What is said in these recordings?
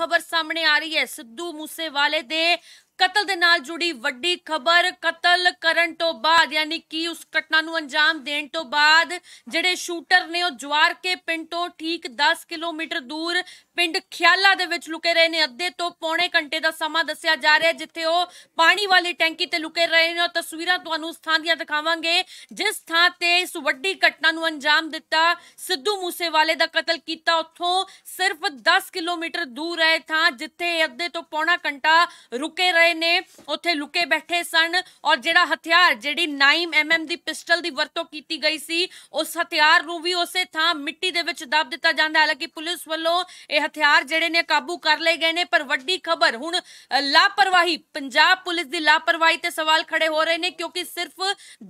ਖਬਰ ਸਾਹਮਣੇ ਆ ਰਹੀ ਹੈ ਸਿੱਧੂ ਮੂਸੇਵਾਲੇ ਦੇ ਕਤਲ ਦੇ ਨਾਲ ਜੁੜੀ ਵੱਡੀ ਖਬਰ ਕਤਲ ਕਰਨ ਤੋਂ ਬਾਅਦ ਯਾਨੀ ਕਿ ਉਸ ਘਟਨਾ ਨੂੰ ਅੰਜਾਮ ਦੇਣ ਤੋਂ ਬਾਅਦ ਜਿਹੜੇ ਸ਼ੂਟਰ ਨੇ ਉਹ ਜਵਾਰ ਕੇ ਪਿੰਡ ਤੋਂ ਠੀਕ 10 ਕਿਲੋਮੀਟਰ ਦੂਰ ਪਿੰਡ ਖਿਆਲਾ ਦੇ ਵਿੱਚ ਲੁਕੇ ਰਹੇ ਨੇ ਅੱਧੇ ਤੋਂ ਪੌਣੇ ਘੰਟੇ ਦਾ ਸਮਾਂ ਦੱਸਿਆ ਜਾ ਰਿਹਾ ਜਿੱਥੇ ਉਹ ਪਾਣੀ ਵਾਲੀ ਟੈਂਕੀ ਤੇ ਲੁਕੇ ਰਹੇ ਨੇ ਉਹ ਤਸਵੀਰਾਂ ਤੁਹਾਨੂੰ ਸਥਾਨ ਦੀਆਂ ਦਿਖਾਵਾਂਗੇ ਜਿਸ ਥਾਂ ਤੇ ਇਸ ਵੱਡੀ ਘਟਨਾ ਨੂੰ ਅੰਜਾਮ ਦਿੱਤਾ ਸਿੱਧੂ ਮੂਸੇਵਾਲੇ ਦਾ ਕਤਲ ਕੀਤਾ ਉੱਥੋਂ ਸਿਰਫ 10 ਕਿਲੋਮੀਟਰ ਦੂਰ ਹੈ ਥਾਂ ਜਿੱਥੇ ਅੱਧੇ ਤੋਂ ਪੌਣਾ ਘੰਟਾ ਰੁਕੇ ਰਹੇ ਜਿਹੜੇ ਨੇ ਉੱਥੇ ਲੁਕੇ ਬੈਠੇ ਸਨ ਔਰ ਜਿਹੜਾ ਹਥਿਆਰ ਜਿਹੜੀ 9 ਐਮਐਮ ਦੀ ਪਿਸਟਲ ਦੀ ਵਰਤੋਂ ਕੀਤੀ ਗਈ ਸੀ ਉਸ ਹਥਿਆਰ ਨੂੰ ਵੀ ਉਸੇ ਥਾਂ ਮਿੱਟੀ ਦੇ ਵਿੱਚ ਦਬ ਦਿੱਤਾ ਜਾਂਦਾ ਹਾਲਾਂਕਿ ਪੁਲਿਸ ਵੱਲੋਂ ਇਹ ਹਥਿਆਰ ਜਿਹੜੇ ਨੇ ਕਾਬੂ ਕਰ ਲਏ ਗਏ ਨੇ ਪਰ ਵੱਡੀ ਖਬਰ ਹੁਣ ਲਾਪਰਵਾਹੀ ਪੰਜਾਬ ਪੁਲਿਸ ਦੀ ਲਾਪਰਵਾਹੀ ਤੇ ਸਵਾਲ ਖੜੇ ਹੋ ਰਹੇ ਨੇ ਕਿਉਂਕਿ ਸਿਰਫ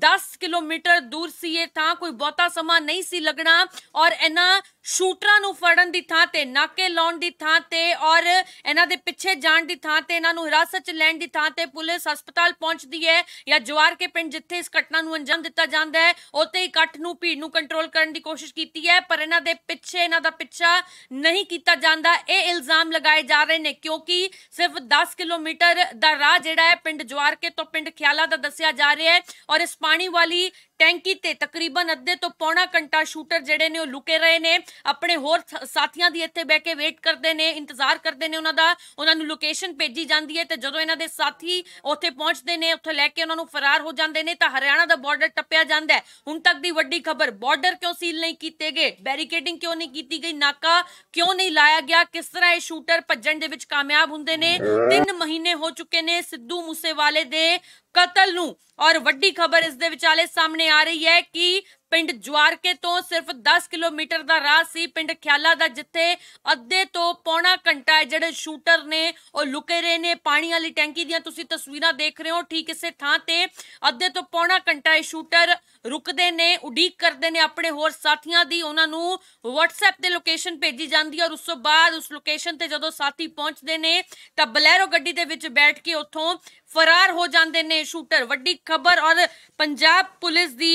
10 ਕਿਲੋਮੀਟਰ ਦੂਰ ਸੀ ਇਹ ਥਾਂ ਕੋਈ ਬਹੁਤਾ ਸਮਾਂ ਨਹੀਂ ਸੀ ਲੱਗਣਾ ਔਰ ਇਹਨਾਂ ਸ਼ੂਟਰਾਂ ਨੂੰ ਫੜਨ ਦੀ ਥਾਂ ਤੇ ਨਾਕੇ ਲਾਉਣ ਦੀ ਥਾਂ ਤੇ ਔਰ ਇਹਨਾਂ ਦੇ ਪਿੱਛੇ ਜਾਣ ਦੀ ਥਾਂ ਤੇ ਇਹਨਾਂ ਨੂੰ ਹਿਰਾਸਤ 'ਚ ਲੈਣ ਦੀ ਥਾਂ ਤੇ ਪੁਲਿਸ ਹਸਪਤਾਲ ਪਹੁੰਚਦੀ ਹੈ ਜਾਂ ਜਵਾਰ ਕੇ ਪਿੰਡ ਜਿੱਥੇ ਇਸ ਘਟਨਾ ਨੂੰ ਅੰਜਾਮ ਦਿੱਤਾ ਜਾਂਦਾ ਹੈ ਉੱਥੇ ਇਕੱਠ ਨੂੰ ਭੀੜ ਨੂੰ ਕੰਟਰੋਲ ਕਰਨ ਦੀ ਕੋਸ਼ਿਸ਼ ਕੀਤੀ ਹੈ ਪਰ ਇਹਨਾਂ ਦੇ ਪਿੱਛੇ ਇਹਨਾਂ ਦਾ ਪਿੱਛਾ ਨਹੀਂ ਕੀਤਾ ਜਾਂਦਾ ਇਹ ਇਲਜ਼ਾਮ ਲਗਾਏ ਜਾ ਰਹੇ ਨੇ ਕਿਉਂਕਿ ਸਿਰਫ 10 ਕਿਲੋਮੀਟਰ ਦਾ ਰਾਹ ਜਿਹੜਾ ਹੈ ਪਿੰਡ ਜਵਾਰ ਕੇ ਤੋਂ ਪਿੰਡ ਖਿਆਲਾ ਦਾ ਦੱਸਿਆ ਜਾ ਰਿਹਾ ਹੈ ਔਰ ਇਸ ਪਾਣੀ ਵਾਲੀ ਟੈਂਕੀ ਤੇ ਤਕਰੀਬਨ ਅੱਧੇ ਤੋਂ ਪੌਣਾ ਘੰਟਾ ਸ਼ੂਟਰ ਜਿਹੜੇ ਨੇ ਉਹ ਲੁਕੇ ਰਹੇ ਨੇ ਆਪਣੇ ਹੋਰ ਸਾਥੀਆਂ ਦੀ ਇੱਥੇ ਬਹਿ ਕੇ ਵੇਟ ਕਰਦੇ ਨੇ ਇੰਤਜ਼ਾਰ ਕਰਦੇ ਨੇ ਉਹਨਾਂ ਦਾ ਉਹਨਾਂ ਨੂੰ ਲੋਕੇਸ਼ਨ ਭੇਜੀ ਜਾਂਦੀ ਹੈ ਤੇ ਜਦੋਂ ਇਹਨਾਂ ਦੇ ਸਾਥੀ ਉੱਥੇ ਪਹੁੰਚਦੇ ਨੇ ਉੱਥੇ ਲੈ ਕੇ ਉਹਨਾਂ ਨੂੰ ਫਰਾਰ ਹੋ ਜਾਂਦੇ ਨੇ ਤਾਂ ਹਰਿਆਣਾ ਦਾ ਬਾਰਡਰ ਟੱਪਿਆ ਜਾਂਦਾ ਹੈ ਹੁਣ ਤੱਕ ਦੀ ਵੱਡੀ ਖਬਰ ਬਾਰਡਰ ਕਿਉਂ ਸੀਲ ਨਹੀਂ ਕੀਤੇ ਗਏ ਬੈਰੀਕੇਡਿੰਗ ਕਿਉਂ ਨਹੀਂ ਕੀਤੀ ਗਈ ਨਾਕਾ ਕਿਉਂ ਨਹੀਂ ਲਾਇਆ ਗਿਆ ਕਿਸ ਤਰ੍ਹਾਂ ਇਹ ਸ਼ੂਟਰ ਭੱਜਣ ਦੇ ਵਿੱਚ ਕਾਮਯਾਬ ਹੁੰਦੇ ਨੇ 3 ਮਹੀਨੇ ਹੋ ਚੁੱਕੇ ਨੇ ਸਿੱਧੂ ਮੂਸੇਵਾਲੇ ਦੇ ਕਤਲ ਨੂੰ ਔਰ ਵੱਡੀ ਖਬਰ ਇਸ ਦੇ ਵਿਚਾਲੇ ਸਾਹਮਣੇ ਆ ਰਹੀ ਹੈ ਕਿ ਪਿੰਡ ਜਵਾਰਕੇ ਤੋਂ ਸਿਰਫ 10 ਕਿਲੋਮੀਟਰ ਦਾ ਰਾਹ ਸੀ ਪਿੰਡ ਖਿਆਲਾ ਦਾ ਜਿੱਥੇ ਅੱਧੇ ਤੋਂ ਪੌਣਾ ਘੰਟਾ ਜਿਹੜੇ ਸ਼ੂਟਰ ਨੇ ਉਹ ਲੁਕੇ ਰਹੇ ਨੇ ਪਾਣੀ ਵਾਲੀ ਟੈਂਕੀ ਦੀਆਂ ਤੁਸੀਂ ਤਸਵੀਰਾਂ ਦੇਖ ਰਹੇ ਹੋ ਠੀਕ ਇਸੇ ਥਾਂ ਤੇ ਅੱਧੇ ਤੋਂ ਪੌਣਾ ਘੰਟਾ ਇਹ ਸ਼ੂਟਰ ਰੁਕਦੇ ਨੇ ਉਡੀਕ ਕਰਦੇ ਨੇ ਆਪਣੇ ਹੋਰ ਸਾਥੀਆਂ ਦੀ ਉਹਨਾਂ ਨੂੰ WhatsApp ਤੇ ਲੋਕੇਸ਼ਨ ਭੇਜੀ ਜਾਂਦੀ ਹੈ ਔਰ ਉਸ ਤੋਂ ਬਾਅਦ ਉਸ ਲੋਕੇਸ਼ਨ ਤੇ ਜਦੋਂ ਸਾਥੀ ਪਹੁੰਚਦੇ ਨੇ ਤਾਂ ਬਲੈਰੋ ਗੱਡੀ ਦੇ ਵਿੱਚ ਬੈਠ ਕੇ ਉੱਥੋਂ ਫਰਾਰ ਹੋ ਜਾਂਦੇ ਨੇ ਸ਼ੂਟਰ ਵੱਡੀ ਖਬਰ ਔਰ ਪੰਜਾਬ ਪੁਲਿਸ ਦੀ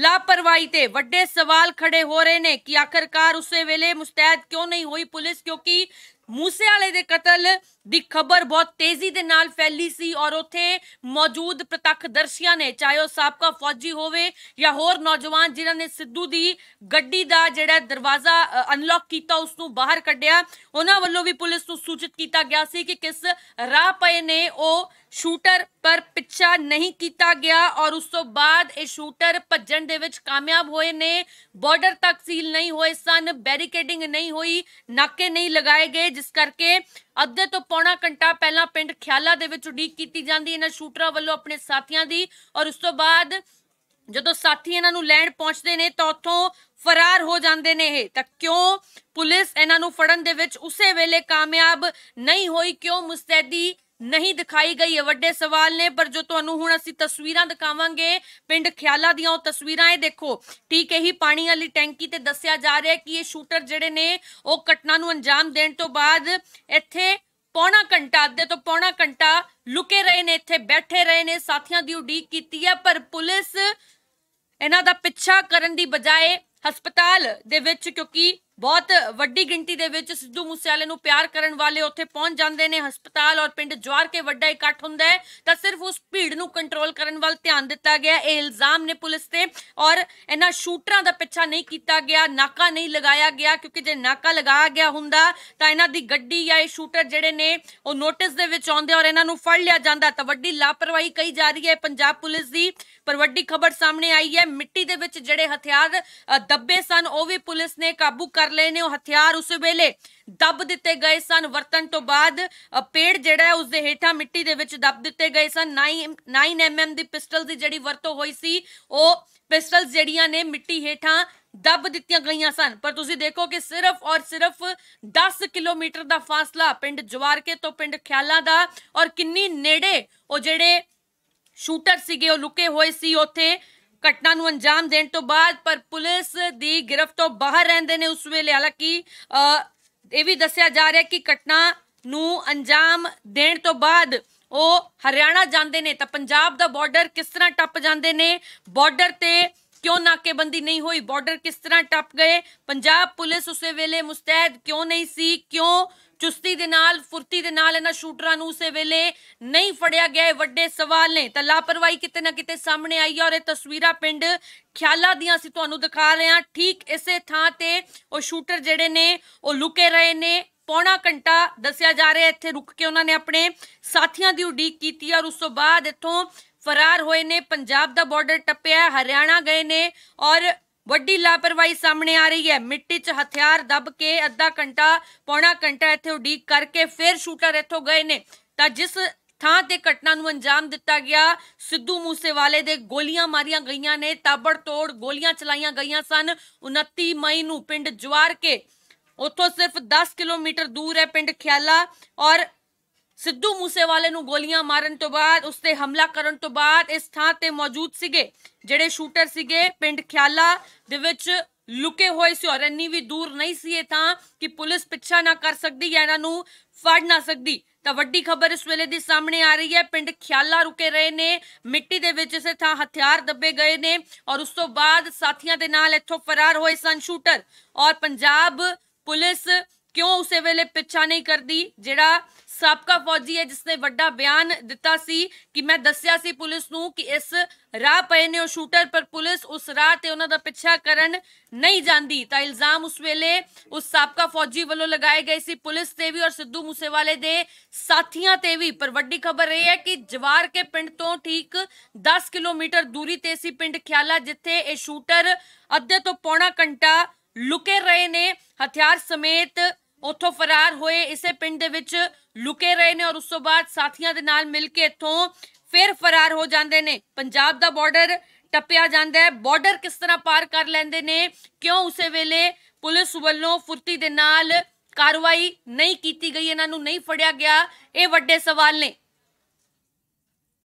ਲਾਪਰਵਾਹੀ ਤੇ ਵੱਡੇ ਸਵਾਲ ਖੜੇ ਹੋ ਰਹੇ ਨੇ ਕਿ ਆਖਰਕਾਰ ਉਸੇ ਵੇਲੇ ਮੁਸਤੈਦ ਕਿਉਂ ਨਹੀਂ ਹੋਈ ਪੁਲਿਸ ਕਿਉਂਕਿ ਮੂਸੇ ਵਾਲੇ ਦੇ ਕਤਲ ਦੀ ਖਬਰ ਬਹੁਤ ਤੇਜ਼ੀ ਦੇ ਨਾਲ ਫੈਲੀ ਸੀ ਔਰ ਉਥੇ ਮੌਜੂਦ ਪ੍ਰਤੱਖ ਦਰਸ਼ੀਆਂ ਨੇ ਚਾਹੇ ਉਹ ਸਾਬਕਾ ਫੌਜੀ ਹੋਵੇ ਜਾਂ ਹੋਰ ਨੌਜਵਾਨ ਜਿਨ੍ਹਾਂ ਨੇ ਸਿੱਧੂ ਦੀ ਗੱਡੀ ਦਾ ਜਿਹੜਾ ਦਰਵਾਜ਼ਾ ਅਨਲੌਕ ਕੀਤਾ ਉਸ ਨੂੰ ਬਾਹਰ ਕੱਢਿਆ ਉਹਨਾਂ ਵੱਲੋਂ ਵੀ ਪੁਲਿਸ ਨੂੰ ਸੂਚਿਤ ਕੀਤਾ ਗਿਆ ਸੀ ਕਿ ਕਿਸ ਰਾਹ ਪਏ ਨੇ ਉਹ ਸ਼ੂਟਰ ਪਰ ਪਿੱਛਾ ਨਹੀਂ ਕੀਤਾ ਗਿਆ ਔਰ ਉਸ ਤੋਂ ਬਾਅਦ ਇਹ ਸ਼ੂਟਰ ਭੱਜਣ ਦੇ ਵਿੱਚ ਕਾਮਯਾਬ ਹੋਏ ਨੇ ਬਾਰਡਰ ਤੱਕ ਸੀਲ ਨਹੀਂ ਹੋਏ ਸਨ ਬੈਰੀਕੇਡਿੰਗ ਨਹੀਂ ਹੋਈ ਨਾਕੇ ਨਹੀਂ ਲਗਾਏ ਗਏ ਜਿਸ ਕਰਕੇ ਅੱਧੇ ਤੋਂ ਪੌਣਾ ਘੰਟਾ ਪਹਿਲਾਂ ਪਿੰਡ ਖਿਆਲਾ ਦੇ ਵਿੱਚ ਉਡੀਕ ਕੀਤੀ ਜਾਂਦੀ ਇਹਨਾਂ ਸ਼ੂਟਰਾਂ ਵੱਲੋਂ ਆਪਣੇ ਸਾਥੀਆਂ ਦੀ ਔਰ ਉਸ ਤੋਂ ਬਾਅਦ ਜਦੋਂ ਸਾਥੀ ਇਹਨਾਂ ਨੂੰ ਲੈਣ ਪਹੁੰਚਦੇ ਨੇ ਤਾਂ ਉਥੋਂ ਫਰਾਰ ਹੋ ਜਾਂਦੇ ਨੇ ਇਹ ਤਾਂ ਕਿਉਂ ਪੁਲਿਸ ਇਹਨਾਂ ਨੂੰ ਫੜਨ ਦੇ ਵਿੱਚ ਉਸੇ ਵੇਲੇ ਕਾਮਯਾਬ ਨਹੀਂ ਹੋਈ ਕਿਉਂ ਮੁਸਤੈਦੀ ਨਹੀਂ ਦਿਖਾਈ ਗਈ ਹੈ ਵੱਡੇ ਸਵਾਲ ਨੇ ਪਰ ਜੋ ਤੁਹਾਨੂੰ ਹੁਣ ਅਸੀਂ ਤਸਵੀਰਾਂ ਦਿਖਾਵਾਂਗੇ ਪਿੰਡ ਖਿਆਲਾ ਦੀਆਂ ਉਹ ਤਸਵੀਰਾਂ ਇਹ ਦੇਖੋ ਠੀਕ ਹੈ ਹੀ ਪਾਣੀ ਵਾਲੀ ਟੈਂਕੀ ਤੇ ਦੱਸਿਆ ਜਾ ਰਿਹਾ ਕਿ ਇਹ ਸ਼ੂਟਰ ਜਿਹੜੇ ਨੇ ਉਹ ਘਟਨਾ ਨੂੰ ਅੰਜਾਮ ਦੇਣ ਤੋਂ ਬਾਅਦ ਇੱਥੇ ਪੌਣਾ ਘੰਟਾ ਅੱਧੇ ਤੋਂ ਪੌਣਾ ਘੰਟਾ ਲੁਕੇ ਰਹੇ ਨੇ ਇੱਥੇ ਬੈਠੇ ਰਹੇ ਨੇ ਸਾਥੀਆਂ ਦੀ ਉਡੀਕ ਕੀਤੀ ਹੈ ਪਰ ਪੁਲਿਸ ਇਹਨਾਂ ਦਾ ਪਿੱਛਾ ਕਰਨ ਦੀ ਬਜਾਏ ਹਸਪਤਾਲ ਦੇ ਵਿੱਚ ਕਿਉਂਕਿ ਬਹੁਤ ਵੱਡੀ ਗਿਣਤੀ ਦੇ ਵਿੱਚ ਸਿੱਧੂ ਮੂਸੇਵਾਲੇ ਨੂੰ ਪਿਆਰ ਕਰਨ ਵਾਲੇ ਉੱਥੇ ਪਹੁੰਚ ਜਾਂਦੇ ਨੇ ਹਸਪਤਾਲ ਔਰ ਪਿੰਡ ਜਵਾਰ ਕੇ ਵੱਡਾ ਇਕੱਠ ਹੁੰਦਾ ਹੈ ਤਾਂ ਸਿਰਫ ਉਸ ਭੀੜ ਨੂੰ ਕੰਟਰੋਲ ਕਰਨ ਵੱਲ ਧਿਆਨ ਦਿੱਤਾ ਗਿਆ ਇਹ ਇਲਜ਼ਾਮ ਨੇ ਪੁਲਿਸ ਤੇ ਔਰ ਇਹਨਾਂ ਸ਼ੂਟਰਾਂ ਦਾ ਪਿੱਛਾ ਨਹੀਂ ਕੀਤਾ ਗਿਆ ਨਾਕਾ ਨਹੀਂ ਲਗਾਇਆ ਗਿਆ ਕਿਉਂਕਿ ਜੇ ਨਾਕਾ ਲਗਾਇਆ ਗਿਆ ਹੁੰਦਾ ਤਾਂ ਇਹਨਾਂ ਦੀ ਗੱਡੀ ਜਾਂ ਇਹ ਸ਼ੂਟਰ ਜਿਹੜੇ ਨੇ ਉਹ ਨੋਟਿਸ ਦੇ ਵਿੱਚ ਆਉਂਦੇ ਔਰ ਇਹਨਾਂ ਨੂੰ ਫੜ ਲਿਆ ਜਾਂਦਾ ਤਾਂ ਵੱਡੀ ਲਾਪਰਵਾਹੀ ਕਹੀ ਜਾ ਰਹੀ ਹੈ ਪੰਜਾਬ ਪੁਲਿਸ ਦੀ ਪਰ ਵੱਡੀ ਖਬਰ ਸਾਹਮਣੇ ਆਈ ਹੈ ਮਿੱਟੀ ਦੇ ਵਿੱਚ ਜਿਹੜੇ ਹਥਿਆਰ ਦੱਬੇ ਸਨ ਉਹ ਵੀ ਪੁਲਿਸ ਨੇ ਕਾਬੂ ਕਰ ਕਰ ਲਏ ਨੇ ਉਹ ਹਥਿਆਰ ਉਸ ਵੇਲੇ ਦੱਬ ਦਿੱਤੇ ਗਏ ਸਨ ਵਰਤਨ ਤੋਂ ਬਾਅਦ ਪੇੜ ਜਿਹੜਾ ਹੈ ਉਸ ਦੇ ਹੇਠਾਂ ਮਿੱਟੀ ਦੇ ਵਿੱਚ ਦੱਬ ਦਿੱਤੇ ਗਏ ਸਨ 9 9 mm ਦੀ ਪਿਸਟਲ ਦੀ ਜਿਹੜੀ ਵਰਤੋਂ ਹੋਈ ਸੀ ਉਹ ਪਿਸਟਲ ਜਿਹੜੀਆਂ ਨੇ ਮਿੱਟੀ ਹੇਠਾਂ ਦੱਬ ਦਿੱਤੀਆਂ ਗਈਆਂ ਸਨ ਪਰ ਤੁਸੀਂ ਦੇਖੋ ਕਿ ਸਿਰਫ ਔਰ ਸਿਰਫ 10 ਕਿਲੋਮੀਟਰ ਦਾ ਫਾਸਲਾ ਪਿੰਡ ਜਵਾਰਕੇ ਤੋਂ ਪਿੰਡ ਖਿਆਲਾ ਦਾ ਔਰ ਕਿੰਨੀ ਨੇੜੇ ਉਹ ਜਿਹੜੇ ਸ਼ੂਟਰ ਸੀਗੇ ਉਹ ਲੁਕੇ ਹੋਏ ਸੀ ਉੱਥੇ ਘਟਨਾ ਨੂੰ ਅੰਜਾਮ ਦੇਣ ਤੋਂ ਬਾਅਦ ਪਰ ਪੁਲਿਸ ਦੀ ਗ੍ਰਿਫਤ ਤੋਂ ਬਾਹਰ ਰਹਿੰਦੇ ਨੇ ਉਸ ਵੇਲੇ ਹਾਲਾਂਕਿ ਇਹ ਵੀ ਦੱਸਿਆ ਜਾ ਰਿਹਾ ਕਿ ਘਟਨਾ ਨੂੰ ਅੰਜਾਮ ਦੇਣ ਤੋਂ ਬਾਅਦ ਉਹ ਹਰਿਆਣਾ ਜਾਂਦੇ ਨੇ ਤਾਂ ਪੰਜਾਬ ਦਾ ਬਾਰਡਰ ਕਿਸ ਤਰ੍ਹਾਂ ਟੱਪ ਜਾਂਦੇ ਨੇ ਬਾਰਡਰ ਤੇ ਕਿਉਂ ਨਾਕੇਬੰਦੀ ਨਹੀਂ ਹੋਈ ਬਾਰਡਰ ਕਿਸ ਤਰ੍ਹਾਂ ਟੱਪ ਗਏ ਪੰਜਾਬ ਪੁਲਿਸ ਉਸੇ ਵੇਲੇ ਮੁਸਤੈਦ ਕਿਉਂ ਨਹੀਂ ਸੀ ਕਿਉਂ ਚੁਸਤੀ ਦੇ ਨਾਲ ਫੁਰਤੀ ਦੇ ਨਾਲ ਇਹਨਾਂ ਸ਼ੂਟਰਾਂ ਨੂੰ ਉਸੇ ਵੇਲੇ ਨਹੀਂ ਫੜਿਆ ਗਿਆ ਇਹ ਵੱਡੇ ਸਵਾਲ ਨੇ ਤਾਂ ਲਾਪਰਵਾਹੀ ਕਿਤੇ ਨਾ ਕਿਤੇ ਸਾਹਮਣੇ ਆਈ ਹੈ ਔਰ ਇਹ ਤਸਵੀਰਾਂ ਪਿੰਡ ਖਿਆਲਾ ਦੀਆਂ ਸੀ ਤੁਹਾਨੂੰ ਦਿਖਾ ਰਹੇ ਹਾਂ ਠੀਕ ਇਸੇ ਥਾਂ ਤੇ ਉਹ ਸ਼ੂਟਰ ਜਿਹੜੇ ਨੇ ਉਹ ਲੁਕੇ ਰਹੇ ਨੇ ਪੌਣਾ ਘੰਟਾ ਦੱਸਿਆ ਜਾ ਰਿਹਾ ਇੱਥੇ ਰੁਕ ਕੇ ਉਹਨਾਂ ਨੇ ਆਪਣੇ ਸਾਥੀਆਂ ਦੀ ਉਡੀਕ ਕੀਤੀ ਔਰ ਉਸ ਤੋਂ ਬਾਅਦ ਇੱਥੋਂ ਫਰਾਰ ਹੋਏ ਨੇ ਪੰਜਾਬ ਦਾ ਬਾਰਡਰ ਟੱਪਿਆ ਹਰਿਆਣਾ ਗਏ ਨੇ ਔਰ ਵੱਡੀ ਲਾਪਰਵਾਹੀ ਸਾਹਮਣੇ ਆ ਰਹੀ ਹੈ ਮਿੱਟੀ 'ਚ ਹਥਿਆਰ ਦੱਬ ਕੇ ਅੱਧਾ ਘੰਟਾ ਪੌਣਾ ਘੰਟਾ ਇੱਥੇ ਉਡੀਕ ਕਰਕੇ ਫਿਰ ਸ਼ੂਟਰ ਇੱਥੋਂ ਗਏ ਨੇ ਤਾਂ ਜਿਸ ਥਾਂ ਤੇ ਘਟਨਾ ਨੂੰ ਅੰਜਾਮ ਦਿੱਤਾ ਗਿਆ ਸਿੱਧੂ ਮੂਸੇਵਾਲੇ ਦੇ ਗੋਲੀਆਂ ਮਾਰੀਆਂ ਗਈਆਂ ਨੇ ਤੋੜ ਗੋਲੀਆਂ ਚਲਾਈਆਂ ਗਈਆਂ ਸਨ 29 ਮਈ ਨੂੰ ਪਿੰਡ ਜਵਾਰ ਕੇ ਉੱਥੋਂ ਸਿਰਫ 10 ਕਿਲੋਮੀਟਰ ਦੂਰ ਹੈ ਪਿੰਡ ਖਿਆਲਾ ਔਰ ਸਿੱਧੂ ਮੂਸੇਵਾਲੇ ਨੂੰ ਗੋਲੀਆਂ ਮਾਰਨ ਤੋਂ ਬਾਅਦ ਉਸ ਤੇ ਹਮਲਾ ਕਰਨ ਤੋਂ ਬਾਅਦ ਇਸ ਥਾਂ ਤੇ ਮੌਜੂਦ ਸੀਗੇ ਜਿਹੜੇ ਸ਼ੂਟਰ ਸੀਗੇ ਪਿੰਡ ਖਿਆਲਾ ਦੇ ਵਿੱਚ ਲੁਕੇ ਹੋਏ ਸੀ ਔਰ ਇੰਨੀ ਵੀ ਦੂਰ ਨਹੀਂ ਸੀ ਇਹ ਤਾਂ ਕਿ ਪੁਲਿਸ ਪਿੱਛਾ ਨਾ ਕਰ ਸਕਦੀ ਜਾਂ ਇਹਨਾਂ ਨੂੰ ਫੜ ਨਾ ਸਕਦੀ ਤਾਂ ਵੱਡੀ ਖਬਰ ਇਸ ਵੇਲੇ ਦੀ ਸਾਹਮਣੇ ਆ ਰਹੀ ਹੈ ਪਿੰਡ ਖਿਆਲਾ ਰੁਕੇ ਰਹੇ ਨੇ ਮਿੱਟੀ ਦੇ ਵਿੱਚ ਇਸੇ ਥਾਂ ਹਥਿਆਰ ਦੱਬੇ ਗਏ ਨੇ ਔਰ ਉਸ ਤੋਂ ਬਾਅਦ ਸਾਥੀਆਂ ਦੇ ਨਾਲ ਇੱਥੋਂ ਫਰਾਰ ਹੋਏ ਸਨ ਸ਼ੂਟਰ ਔਰ ਪੰਜਾਬ ਪੁਲਿਸ ਕਿਉਂ ਉਸੇ ਵੇਲੇ ਪਿੱਛਾ ਨਹੀਂ ਕਰਦੀ ਜਿਹੜਾ ਸਾਬਕਾ ਫੌਜੀ ਹੈ ਜਿਸ ਨੇ ਵੱਡਾ ਬਿਆਨ ਦਿੱਤਾ ਸੀ ਕਿ ਮੈਂ ਦੱਸਿਆ ਸੀ ਪੁਲਿਸ ਨੂੰ ਕਿ ਇਸ ਰਾਹ ਪਏ ਨੇ ਉਹ ਸ਼ੂਟਰ ਪਰ ਪੁਲਿਸ ਉਸ ਰਾਹ ਤੇ ਉਹਨਾਂ ਦਾ ਪਿੱਛਾ ਕਰਨ ਨਹੀਂ ਜਾਂਦੀ ਤਾਂ ਇਲਜ਼ਾਮ ਉਸ ਵੇਲੇ ਉਸ ਸਾਬਕਾ ਫੌਜੀ ਵੱਲੋਂ ਲਗਾਏ ਗਏ ਸੀ ਪੁਲਿਸ ਤੇ ਵੀ ਔਰ ਸਿੱਧੂ ਮੂਸੇਵਾਲੇ ਦੇ ਸਾਥੀਆਂ ਤੇ ਵੀ ਪਰ ਵੱਡੀ ਖਬਰ ਇਹ ਹੈ ਕਿ ਜਵਾਰ ਕੇ ਪਿੰਡ ਤੋਂ ਠੀਕ 10 ਕਿਲੋਮੀਟਰ ਦੂਰੀ ਤੇ ਸੀ ਪਿੰਡ ਖਿਆਲਾ ਜਿੱਥੇ ਇਹ ਸ਼ੂਟਰ ਅੱਧੇ ਤੋਂ ਪੌਣਾ ਘੰਟਾ ਲੁਕੇ ਰਹੇ ਨੇ ਹਥਿਆਰ ਸਮੇਤ ਉੱਥੋਂ ਫਰਾਰ ਹੋਏ ਇਸੇ ਪਿੰਡ ਦੇ ਵਿੱਚ ਲੁਕੇ ਰਹੇ ਨੇ ਔਰ ਉਸ ਤੋਂ ਬਾਅਦ ਸਾਥੀਆਂ ਦੇ ਨਾਲ ਮਿਲ ਕੇ ਇੱਥੋਂ ਫਿਰ ਫਰਾਰ ਹੋ ਜਾਂਦੇ ਨੇ ਪੰਜਾਬ ਦਾ ਬਾਰਡਰ ਟੱਪਿਆ ਜਾਂਦਾ ਹੈ ਬਾਰਡਰ ਕਿਸ ਤਰ੍ਹਾਂ ਪਾਰ ਕਰ ਲੈਂਦੇ ਨੇ ਕਿਉਂ ਉਸੇ ਵੇਲੇ ਪੁਲਿਸ ਵੱਲੋਂ ਫੁਰਤੀ ਦੇ ਨਾਲ ਕਾਰਵਾਈ ਨਹੀਂ ਕੀਤੀ ਗਈ ਇਹਨਾਂ ਨੂੰ ਨਹੀਂ ਫੜਿਆ ਗਿਆ ਇਹ ਵੱਡੇ ਸਵਾਲ ਨੇ